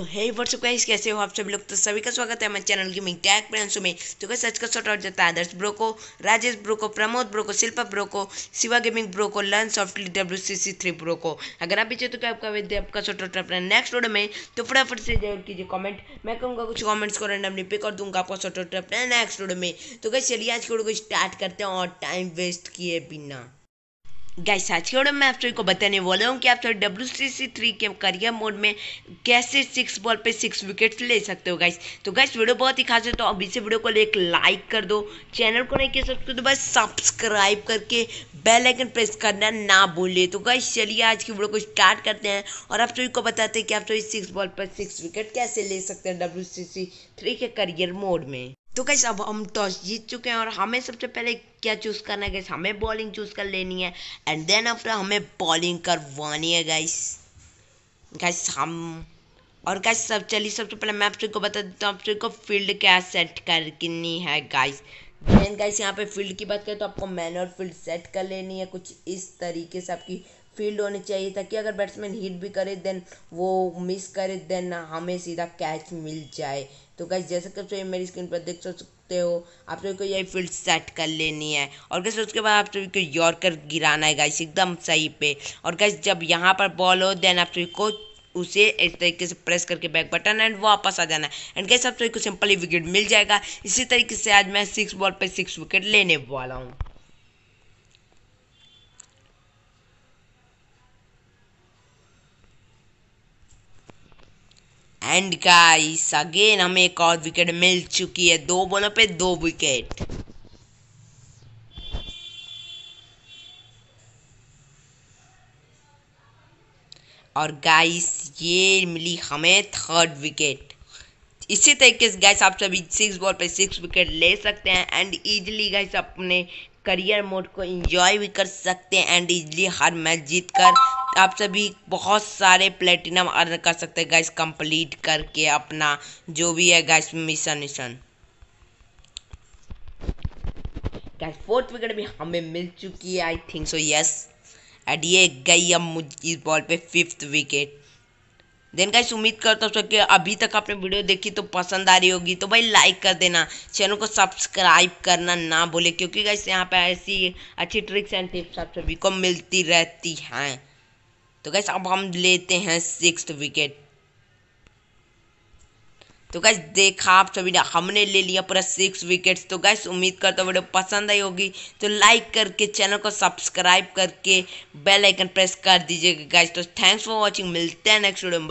तो हे WhatsApp guys कैसे हो आप सभी लोग तो सभी का स्वागत है हमारे चैनल गेमिंग टैग प्रेंसों में तो कैसे सच का शॉर्ट आउट जाता है आदर्श ब्रो को राजेश ब्रो को प्रमोद ब्रो को शिल्पा ब्रो को शिवा गेमिंग ब्रो को learn softly W C C three bro को अगर आप पीछे तो क्या आपका विद्या आपका शॉर्ट आउट अपना नेक्स्ट रोड में तो फटाफट से जरूर कीजिए कॉमेंट मैं कहूँगा कुछ कॉमेंट्स को रैंडमली पे कर दूंगा आपका शॉर्ट आउट अपना नेक्स्ट रोड में तो कैसे चलिए आज के रोड को स्टार्ट करते हैं और टाइम वेस्ट किए बिना गाइस साथियों मैं आप सभी को बताने वाला हूँ कि आप सभी डब्ल्यू सी सी थ्री के करियर मोड में कैसे सिक्स बॉल पे सिक्स विकेट्स ले सकते हो गाइस तो गाइस वीडियो बहुत ही खास है तो अभी से वीडियो को एक लाइक कर दो चैनल को नहीं किया सकते तो बस सब्सक्राइब करके बेल आइकन प्रेस करना ना भूलिए तो गाइस चलिए आज की वीडियो को स्टार्ट करते हैं और आप सभी को बताते हैं कि आप सभी सिक्स बॉल पर सिक्स विकेट कैसे ले सकते हैं डब्ल्यू सी सी थ्री के करियर मोड में तो कैसे अब हम टॉस जीत चुके हैं और हमें सबसे पहले क्या चूज़ करना है गैस हमें बॉलिंग चूज़ कर लेनी है एंड देन आफ्टर हमें बॉलिंग करवानी है गैस गैस हम और गैस सब चलिए सबसे पहले मैं आप सबको बता देता हूँ आप सबको फील्ड क्या सेट करनी है गाइस देन गाइस यहाँ पे फील्ड की बात करें तो आपको मैनुअल फील्ड सेट कर लेनी है कुछ इस तरीके से आपकी फील्ड होनी चाहिए ताकि अगर बैट्समैन हिट भी करे देन वो मिस करे देन हमें सीधा कैच मिल जाए तो कैसे जैसे कि तो मेरी स्क्रीन पर देख सकते हो आप सभी को यही फील्ड सेट कर लेनी है और कैसे उसके बाद आप सभी को यॉर्कर गिराना है गाइस एकदम सही पे और कैसे जब यहाँ पर बॉल हो देन आप सभी को उसे इस तरीके से प्रेस करके बैक बटन एंड वापस आ जाना है एंड कैसे आप सभी को सिंपली विकेट मिल जाएगा इसी तरीके से आज मैं सिक्स बॉल पर सिक्स विकेट लेने वाला हूँ एंड गाइस अगेन हमें एक और विकेट मिल चुकी है दो बॉलों पे दो विकेट और गाइस ये मिली हमें थर्ड विकेट इसी तरीके से गैस आप सभी सिक्स बॉल पे सिक्स विकेट ले सकते हैं एंड ईजिली गैस अपने करियर मोड को इंजॉय भी कर सकते हैं एंड इजली हर मैच जीत कर आप सभी बहुत सारे प्लेटिनम अर्न कर सकते हैं गैस कंप्लीट करके अपना जो भी है guys mission mission guys fourth wicket भी हमें मिल चुकी है I think so yes and ये गई अब मुझ इस बॉल पे फिफ्थ विकेट देन गाइस उम्मीद करता हूँ कि अभी तक आपने वीडियो देखी तो पसंद आ रही होगी तो भाई लाइक कर देना चैनल को सब्सक्राइब करना ना बोले क्योंकि गाइस यहाँ पे ऐसी अच्छी ट्रिक्स एंड टिप्स आप सभी को मिलती रहती हैं तो गाइस अब हम लेते हैं सिक्स विकेट तो गैस देखा आप सभी ने हमने ले लिया पूरा सिक्स विकेट्स तो गैस उम्मीद करता हूँ वीडियो पसंद आई होगी तो लाइक करके चैनल को सब्सक्राइब करके बेल आइकन प्रेस कर दीजिएगा गैस तो थैंक्स फॉर वाचिंग मिलते हैं नेक्स्ट वीडियो में